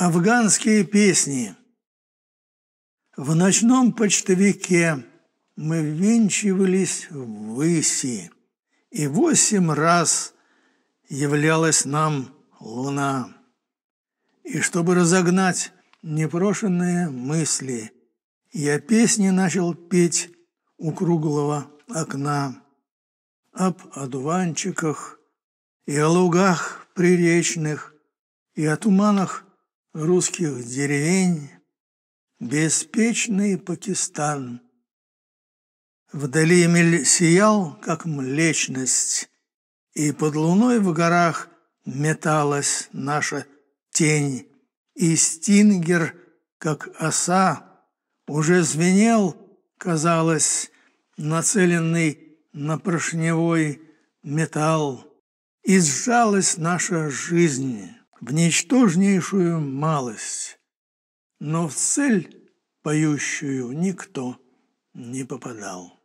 Афганские песни. В ночном почтовике мы ввинчивались в выси, и восемь раз являлась нам луна. И чтобы разогнать непрошенные мысли, я песни начал петь у круглого окна об одуванчиках и о лугах приречных и о туманах русских деревень беспечный Пакистан. Вдали мель сиял, как млечность, и под луной в горах металась наша тень, и стингер, как оса, уже звенел, казалось, нацеленный на поршневой металл, и сжалась наша жизнь в ничтожнейшую малость, но в цель поющую никто не попадал.